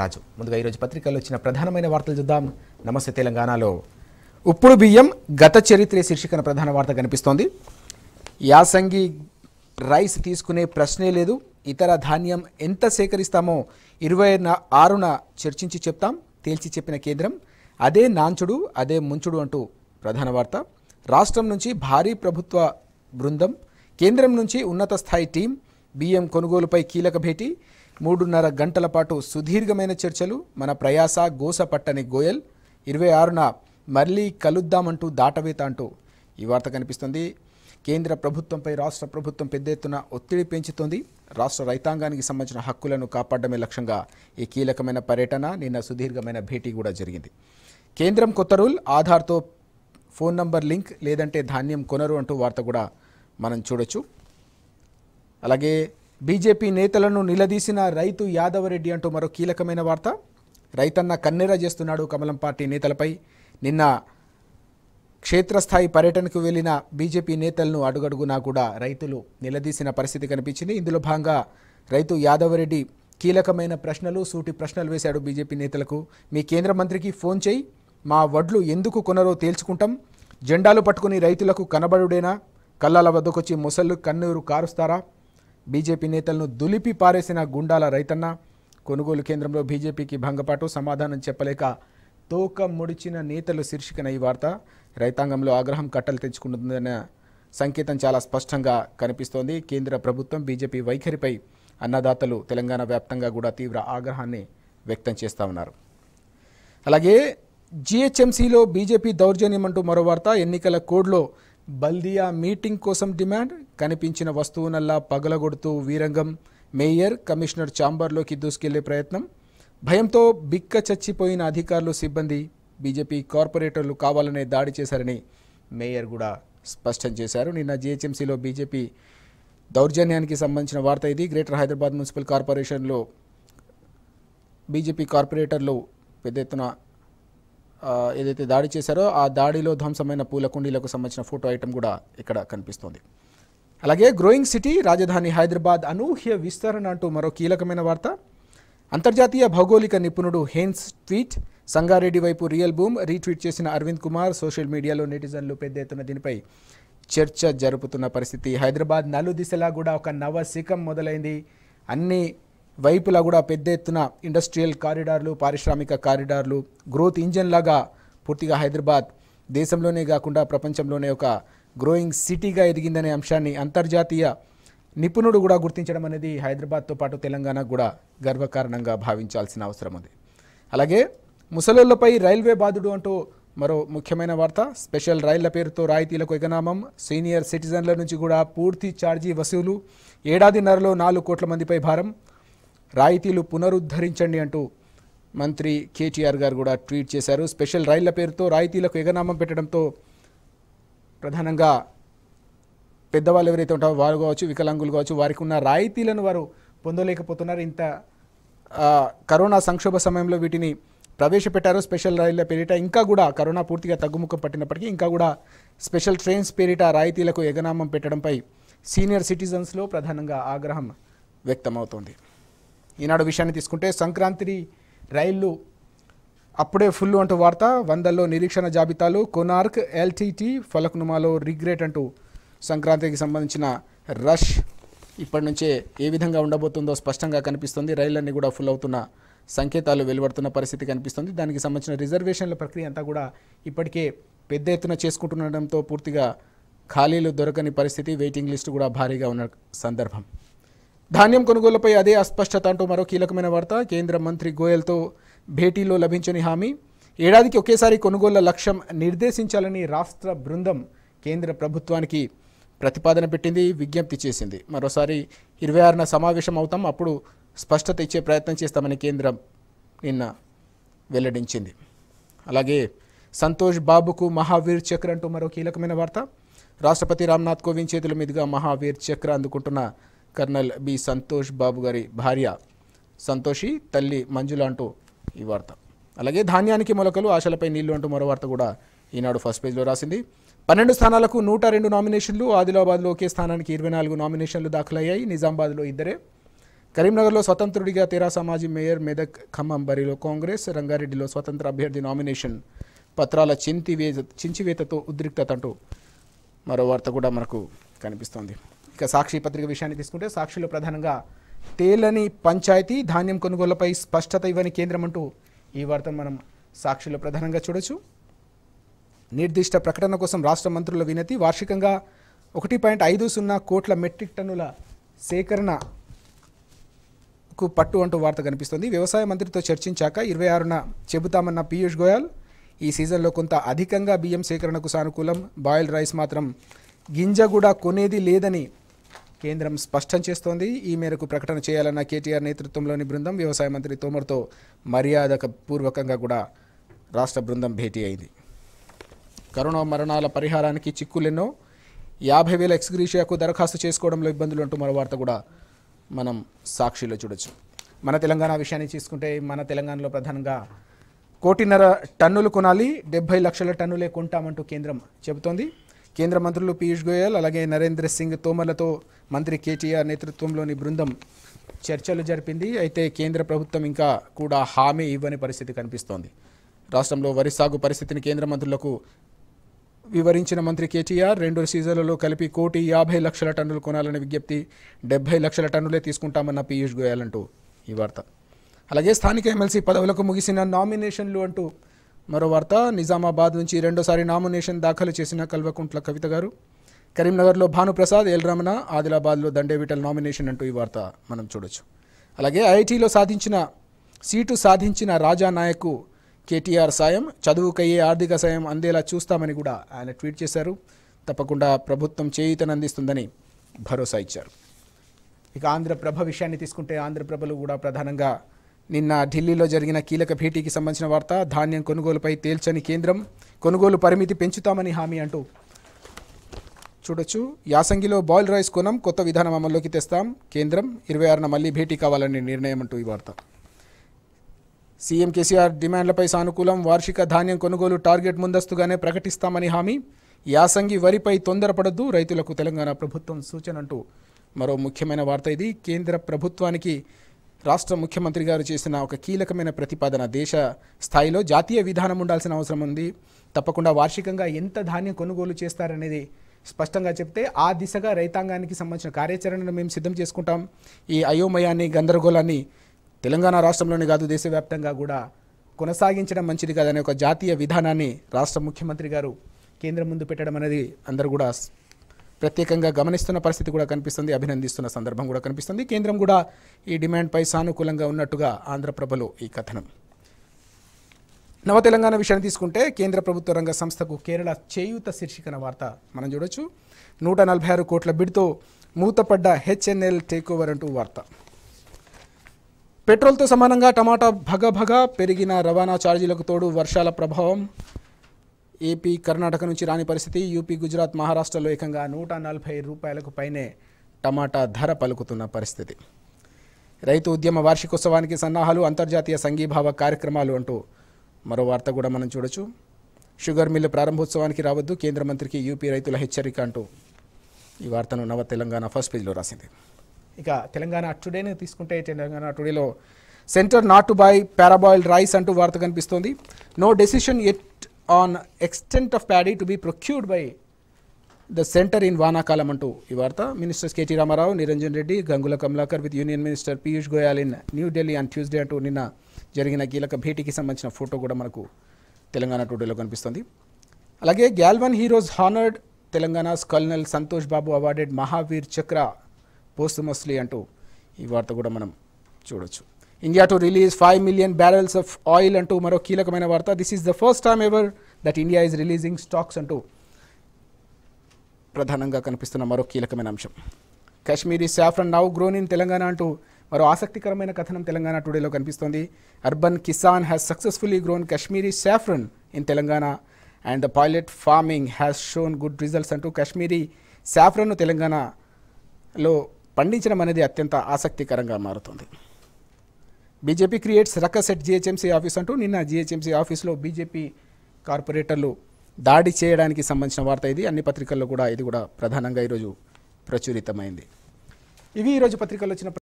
రాజు ముందుగా ఈరోజు పత్రికల్లో వచ్చిన ప్రధానమైన వార్తలు చూద్దాం నమస్తే తెలంగాణలో ఉప్పుడు బియ్యం గత చరిత్ర శీర్షికన ప్రధాన వార్త కనిపిస్తోంది యాసంగి రైస్ తీసుకునే ప్రశ్నే లేదు ఇతర ధాన్యం ఎంత సేకరిస్తామో ఇరవై ఆరున చర్చించి చెప్తాం తేల్చి చెప్పిన కేంద్రం అదే నాంచుడు అదే ముంచుడు అంటూ ప్రధాన వార్త రాష్ట్రం నుంచి భారీ ప్రభుత్వ బృందం కేంద్రం నుంచి ఉన్నత స్థాయి టీం బియ్యం కొనుగోలుపై కీలక భేటీ మూడున్నర గంటల పాటు సుదీర్ఘమైన చర్చలు మన ప్రయాస గోస పట్టని గోయల్ ఇరవై ఆరున మళ్ళీ కలుద్దామంటూ దాటవేత అంటూ ఈ వార్త కనిపిస్తుంది కేంద్ర ప్రభుత్వంపై రాష్ట్ర ప్రభుత్వం పెద్ద ఎత్తున ఒత్తిడి పెంచుతోంది రాష్ట్ర రైతాంగానికి సంబంధించిన హక్కులను కాపాడమే లక్ష్యంగా ఈ కీలకమైన పర్యటన నిన్న సుదీర్ఘమైన భేటీ కూడా జరిగింది కేంద్రం కొత్త రూల్ ఆధార్తో ఫోన్ నంబర్ లింక్ లేదంటే ధాన్యం కొనరు అంటూ వార్త కూడా మనం చూడొచ్చు అలాగే బీజేపీ నేతలను నిలదీసిన రైతు యాదవరెడ్డి అంటూ మరో కీలకమైన వార్త రైతన్న కన్నెరా చేస్తున్నాడు కమలం పార్టీ నేతలపై నిన్న క్షేత్రస్థాయి పర్యటనకు వెళ్లిన బీజేపీ నేతలను అడుగడుగునా కూడా రైతులు నిలదీసిన పరిస్థితి కనిపించింది ఇందులో భాగంగా రైతు యాదవరెడ్డి కీలకమైన ప్రశ్నలు సూటి ప్రశ్నలు వేశాడు బీజేపీ నేతలకు మీ కేంద్ర మంత్రికి ఫోన్ చేయి మా వడ్లు ఎందుకు కొనరో తేల్చుకుంటాం జెండాలు పట్టుకుని రైతులకు కనబడుడేనా కళ్ళాల వద్దకొచ్చి ముసళ్ళు కన్నీరు కారుస్తారా బీజేపీ నేతలను దులిపి పారేసిన గుండాల రైతన్న కొనుగోలు కేంద్రంలో బీజేపీకి భంగపాటు సమాధానం చెప్పలేక తోక ముడిచిన నేతలు శీర్షికన ఈ వార్త రైతాంగంలో ఆగ్రహం కట్టలు తెచ్చుకుంటుందన్న సంకేతం చాలా స్పష్టంగా కనిపిస్తోంది కేంద్ర ప్రభుత్వం బీజేపీ వైఖరిపై అన్నదాతలు తెలంగాణ వ్యాప్తంగా కూడా తీవ్ర ఆగ్రహాన్ని వ్యక్తం చేస్తూ ఉన్నారు అలాగే జిహెచ్ఎంసీలో బీజేపీ దౌర్జన్యం అంటూ మరో వార్త ఎన్నికల కోడ్లో బల్దియా మీటింగ్ కోసం డిమాండ్ కనిపించిన వస్తువునల్లా పగలగొడుతూ వీరంగం మేయర్ కమిషనర్ చాంబర్లోకి దూసుకెళ్లే ప్రయత్నం భయంతో బిక్క చచ్చిపోయిన అధికారులు సిబ్బంది బీజేపీ కార్పొరేటర్లు కావాలనే దాడి చేశారని మేయర్ కూడా స్పష్టం చేశారు నిన్న జిహెచ్ఎంసీలో బీజేపీ దౌర్జన్యానికి సంబంధించిన వార్త ఇది గ్రేటర్ హైదరాబాద్ మున్సిపల్ కార్పొరేషన్లో బీజేపీ కార్పొరేటర్లు పెద్ద ఎత్తున ఏదైతే దాడి చేశారో ఆ దాడిలో ధ్వంసమైన పూల కుండీలకు సంబంధించిన ఫోటో ఐటమ్ కూడా ఇక్కడ కనిపిస్తోంది అలాగే గ్రోయింగ్ సిటీ రాజధాని హైదరాబాద్ అనూహ్య విస్తరణ అంటూ మరో కీలకమైన వార్త అంతర్జాతీయ భౌగోళిక నిపుణుడు హేన్స్ ట్వీట్ సంగారెడ్డి వైపు రియల్ బూమ్ రీట్వీట్ చేసిన అరవింద్ కుమార్ సోషల్ మీడియాలో నెటిజన్లు పెద్ద ఎత్తున దీనిపై చర్చ జరుపుతున్న పరిస్థితి హైదరాబాద్ నలు దిశలా కూడా ఒక నవ శిఖం మొదలైంది అన్ని వైపులా కూడా పెద్ద ఎత్తున ఇండస్ట్రియల్ కారిడార్లు పారిశ్రామిక కారిడార్లు గ్రోత్ ఇంజన్ లాగా పూర్తిగా హైదరాబాద్ దేశంలోనే కాకుండా ప్రపంచంలోనే ఒక గ్రోయింగ్ సిటీగా ఎదిగిందనే అంశాన్ని అంతర్జాతీయ నిపుణుడు కూడా గుర్తించడం అనేది హైదరాబాద్తో పాటు తెలంగాణకు కూడా గర్వకారణంగా భావించాల్సిన అవసరం ఉంది అలాగే ముసలోళ్లపై రైల్వే బాధుడు అంటూ మరో ముఖ్యమైన వార్త స్పెషల్ రైళ్ల పేరుతో రాయితీలకు ఎగనామం సీనియర్ సిటిజన్ల నుంచి కూడా పూర్తి ఛార్జీ వసూలు ఏడాదిన్నరలో నాలుగు కోట్ల మందిపై భారం రాయితీలు పునరుద్ధరించండి అంటూ మంత్రి కేటీఆర్ గారు కూడా ట్వీట్ చేశారు స్పెషల్ రైళ్ల పేరుతో రాయితీలకు ఎగనామం పెట్టడంతో ప్రధానంగా పెద్దవాళ్ళు ఎవరైతే ఉంటారో వారు కావచ్చు వికలాంగులు కావచ్చు వారికి ఉన్న రాయితీలను వారు పొందలేకపోతున్నారు ఇంత కరోనా సంక్షోభ సమయంలో వీటిని ప్రవేశపెట్టారు స్పెషల్ రైళ్ల పేరిట ఇంకా కూడా కరోనా పూర్తిగా తగ్గుముఖం పట్టినప్పటికీ ఇంకా కూడా స్పెషల్ ట్రైన్స్ పేరిట రాయితీలకు ఎగనామం పెట్టడంపై సీనియర్ సిటిజన్స్లో ప్రధానంగా ఆగ్రహం వ్యక్తమవుతోంది ఈనాడు విషయాన్ని తీసుకుంటే సంక్రాంతి రైళ్లు అప్పుడే ఫుల్ అంటూ వార్త వందల్లో నిరీక్షణ జాబితాలు కొనార్క్ ఎల్టీటీ ఫలక్నుమాలో రిగ్రెట్ అంటూ సంక్రాంతికి సంబంధించిన రష్ ఇప్పటి నుంచే ఏ విధంగా ఉండబోతుందో స్పష్టంగా కనిపిస్తుంది రైళ్ళన్నీ కూడా ఫుల్ అవుతున్న సంకేతాలు వెలువడుతున్న పరిస్థితి కనిపిస్తుంది దానికి సంబంధించిన రిజర్వేషన్ల ప్రక్రియ అంతా కూడా ఇప్పటికే పెద్ద ఎత్తున చేసుకుంటుండడంతో పూర్తిగా ఖాళీలు దొరకని పరిస్థితి వెయిటింగ్ లిస్టు కూడా భారీగా ఉన్న సందర్భం ధాన్యం కొనుగోలుపై అదే అస్పష్టత అంటూ మరో కీలకమైన వార్త కేంద్ర మంత్రి గోయల్తో భేటీలో లభించని హామీ ఏడాదికి ఒకేసారి కొనుగోళ్ల లక్ష్యం నిర్దేశించాలని రాష్ట్ర బృందం కేంద్ర ప్రభుత్వానికి ప్రతిపాదన పెట్టింది విజ్ఞప్తి చేసింది మరోసారి ఇరవై ఆరున సమావేశం అవుతాం అప్పుడు స్పష్టత ఇచ్చే ప్రయత్నం చేస్తామని కేంద్రం నిన్న వెల్లడించింది అలాగే సంతోష్ బాబుకు మహావీర్ చక్ర అంటూ మరో కీలకమైన వార్త రాష్ట్రపతి రామ్నాథ్ కోవింద్ చేతుల మీదుగా మహావీర్ చక్ర అందుకుంటున్న కర్నల్ బి సంతోష్ బాబు గారి భార్య సంతోషి తల్లి మంజుల అంటూ ఈ వార్త అలాగే ధాన్యానికి మొలకలు ఆశలపై నీళ్లు అంటూ మరో వార్త కూడా ఈనాడు ఫస్ట్ పేజ్లో రాసింది పన్నెండు స్థానాలకు నూట రెండు నామినేషన్లు ఆదిలాబాద్లో ఒకే స్థానానికి ఇరవై నాలుగు నామినేషన్లు దాఖలయ్యాయి నిజామాబాద్లో ఇద్దరే కరీంనగర్లో స్వతంత్రుడిగా తెరాస మాజీ మేయర్ మెదక్ ఖమ్మం బరిలో కాంగ్రెస్ రంగారెడ్డిలో స్వతంత్ర అభ్యర్థి నామినేషన్ పత్రాల చింతివేత చించివేతతో ఉద్రిక్తత అంటూ మరో వార్త కూడా మనకు కనిపిస్తోంది ఇక సాక్షి పత్రిక విషయాన్ని తీసుకుంటే సాక్షిలో ప్రధానంగా తేలని పంచాయతీ ధాన్యం కొనుగోలుపై స్పష్టత ఇవ్వని కేంద్రం అంటూ ఈ వార్తను మనం సాక్షిలో ప్రధానంగా చూడొచ్చు నిర్దిష్ట ప్రకటన కోసం రాష్ట్ర మంత్రుల వినతి వార్షికంగా ఒకటి పాయింట్ ఐదు సున్నా కోట్ల మెట్రిక్ టన్నుల సేకరణకు పట్టు అంటూ వార్త కనిపిస్తుంది వ్యవసాయ మంత్రితో చర్చించాక ఇరవై ఆరున చెబుతామన్న పీయూష్ గోయల్ ఈ సీజన్లో కొంత అధికంగా బియ్యం సేకరణకు సానుకూలం బాయిల్ రైస్ మాత్రం గింజ కూడా కొనేది లేదని కేంద్రం స్పష్టం చేస్తోంది ఈ మేరకు ప్రకటన చేయాలన్న కేటీఆర్ నేతృత్వంలోని బృందం వ్యవసాయ మంత్రి తోమర్తో మర్యాదక పూర్వకంగా కూడా రాష్ట్ర బృందం భేటీ అయింది కరోనా మరణాల పరిహారానికి చిక్కులెన్నో యాభై వేల ఎక్స్గ్రీషియాకు దరఖాస్తు చేసుకోవడంలో ఇబ్బందులు అంటూ మరో వార్త కూడా మనం సాక్షిలో చూడొచ్చు మన తెలంగాణ విషయాన్ని తీసుకుంటే మన తెలంగాణలో ప్రధానంగా కోటిన్నర టన్నులు కొనాలి డెబ్బై లక్షల టన్నులే కొంటామంటూ కేంద్రం చెబుతోంది కేంద్ర మంత్రులు పీయూష్ గోయల్ అలాగే నరేంద్ర సింగ్ తోమర్లతో మంత్రి కేటీఆర్ నేతృత్వంలోని బృందం చర్చలు జరిపింది అయితే కేంద్ర ప్రభుత్వం ఇంకా కూడా హామీ ఇవ్వని పరిస్థితి కనిపిస్తోంది రాష్ట్రంలో వరి సాగు పరిస్థితిని కేంద్ర మంత్రులకు వివరించిన మంత్రి కేటీఆర్ రెండు సీజన్లలో కలిపి కోటి యాభై లక్షల టన్నులు కొనాలని విజ్ఞప్తి డెబ్బై లక్షల టన్నులే తీసుకుంటామన్న పీయూష్ గోయల్ అంటూ ఈ వార్త అలాగే స్థానిక ఎమ్మెల్సీ పదవులకు ముగిసిన నామినేషన్లు అంటూ మరో వార్త నిజామాబాద్ నుంచి రెండోసారి నామినేషన్ దాఖలు చేసిన కల్వకుంట్ల కవిత గారు కరీంనగర్లో భానుప్రసాద్ ఎల్ రమణ ఆదిలాబాద్లో దండేవిటల్ నామినేషన్ అంటూ ఈ వార్త మనం చూడొచ్చు అలాగే ఐఐటీలో సాధించిన సీటు సాధించిన రాజా నాయకు కేటీఆర్ సాయం చదువుకయ్యే ఆర్థిక సాయం అందేలా చూస్తామని కూడా ఆయన ట్వీట్ చేశారు తప్పకుండా ప్రభుత్వం చేయూతనందిస్తుందని భరోసా ఇచ్చారు ఇక ఆంధ్రప్రభ విషయాన్ని తీసుకుంటే ఆంధ్రప్రభలు కూడా ప్రధానంగా నిన్న ఢిల్లీలో జరిగిన కీలక భేటీకి సంబంధించిన వార్త ధాన్యం కొనుగోలుపై తేల్చని కేంద్రం కొనుగోలు పరిమితి పెంచుతామని హామీ అంటూ చూడొచ్చు యాసంగిలో బాయిల్ రైస్ కొనం కొత్త విధానం అమల్లోకి తెస్తాం కేంద్రం ఇరవై ఆరున మళ్ళీ భేటీ కావాలని నిర్ణయం అంటూ ఈ వార్త సీఎం కేసీఆర్ డిమాండ్లపై సానుకూలం వార్షిక ధాన్యం కొనుగోలు టార్గెట్ ముందస్తుగానే ప్రకటిస్తామని హామీ యాసంగి వరిపై తొందరపడద్దు రైతులకు తెలంగాణ ప్రభుత్వం సూచన అంటూ మరో ముఖ్యమైన వార్త ఇది కేంద్ర ప్రభుత్వానికి రాష్ట్ర ముఖ్యమంత్రి గారు చేసిన ఒక కీలకమైన ప్రతిపాదన దేశ స్థాయిలో జాతీయ విధానం ఉండాల్సిన అవసరం ఉంది తప్పకుండా వార్షికంగా ఎంత ధాన్యం కొనుగోలు చేస్తారనేది స్పష్టంగా చెప్తే ఆ దిశగా రైతాంగానికి సంబంధించిన కార్యాచరణను మేము సిద్ధం చేసుకుంటాం ఈ అయోమయాన్ని గందరగోళాన్ని తెలంగాణ రాష్ట్రంలోనే కాదు దేశవ్యాప్తంగా కూడా కొనసాగించడం మంచిది కాదనే ఒక జాతీయ విధానాన్ని రాష్ట్ర ముఖ్యమంత్రి గారు కేంద్రం ముందు పెట్టడం అనేది అందరూ కూడా ప్రత్యేకంగా గమనిస్తున్న పరిస్థితి కూడా కనిపిస్తుంది అభినందిస్తున్న సందర్భం కూడా కనిపిస్తుంది కేంద్రం కూడా ఈ డిమాండ్పై సానుకూలంగా ఉన్నట్టుగా ఆంధ్రప్రభలో ఈ కథనం నవ తెలంగాణ విషయాన్ని తీసుకుంటే కేంద్ర ప్రభుత్వ రంగ సంస్థకు కేరళ చేయూత శీర్షికన వార్త మనం చూడొచ్చు నూట నలభై ఆరు కోట్ల బిడ్తో మూతపడ్డ హెచ్ఎన్ఎల్ ఓవర్ అంటూ వార్త పెట్రోల్తో సమానంగా టమాటా భగభగ పెరిగిన రవాణా ఛార్జీలకు తోడు వర్షాల ప్రభావం ఏపీ కర్ణాటక నుంచి రాని పరిస్థితి యూపీ గుజరాత్ మహారాష్ట్రలో ఏకంగా నూట నలభై రూపాయలకు పైనే టమాటా ధర పలుకుతున్న పరిస్థితి రైతు ఉద్యమ వార్షికోత్సవానికి సన్నాహాలు అంతర్జాతీయ సంఘీభావ కార్యక్రమాలు అంటూ మరో వార్త కూడా మనం చూడొచ్చు షుగర్ మిల్లు ప్రారంభోత్సవానికి రావద్దు కేంద్ర మంత్రికి యూపీ రైతుల హెచ్చరిక అంటూ ఈ వార్తను నవ తెలంగాణ ఫస్ట్ పేజ్లో రాసింది ఇక తెలంగాణ టుడేని తీసుకుంటే తెలంగాణ టుడేలో centre not to buy parboiled rice అంటూ వార్త కనిపిస్తోంది no decision at an extent of paddy to be procured by the centre in vanakalam అంటూ ఈ వార్త minister KT Rama Rao Niranjan Reddy Gangula Kamalakar with union minister Piyush Goyal in New Delhi and Tuesday అంటూ నిన్న జరిగిన కీలక భేటీకి సంబంధించిన ఫోటో కూడా మనకు తెలంగాణ టూడేలో కనిపిస్తుంది అలాగే Galwan heroes honoured Telangana colonel Santosh Babu awarded Mahavir Chakra posthumously అంటూ ఈ వార్త కూడా మనం చూడొచ్చు India to release five million barrels of oil అంటూ మరో కీలకమైన వార్త this is the first time ever that India is releasing stocks అంటూ ప్రధానంగా కనిపిస్తున్న మరో కీలకమైన అంశం Kashmiri saffron now grown in Telangana అంటూ మరో ఆసక్తికరమైన కథనం తెలంగాణ టుడేలో కనిపిస్తోంది urban Kisan has successfully grown Kashmiri saffron in Telangana and the pilot farming has shown good results అంటూ కాశ్మీరీ సాఫ్రన్ను తెలంగాణలో పండించడం అనేది అత్యంత ఆసక్తికరంగా మారుతుంది BJP creates ruckus at GHMC office అంటూ నిన్న జిహెచ్ఎంసీ ఆఫీస్లో బీజేపీ కార్పొరేటర్లు దాడి చేయడానికి సంబంధించిన వార్త ఇది అన్ని పత్రికల్లో కూడా ఇది కూడా ప్రధానంగా ఈరోజు ప్రచురితమైంది ఇవి ఈరోజు పత్రికల్లో వచ్చిన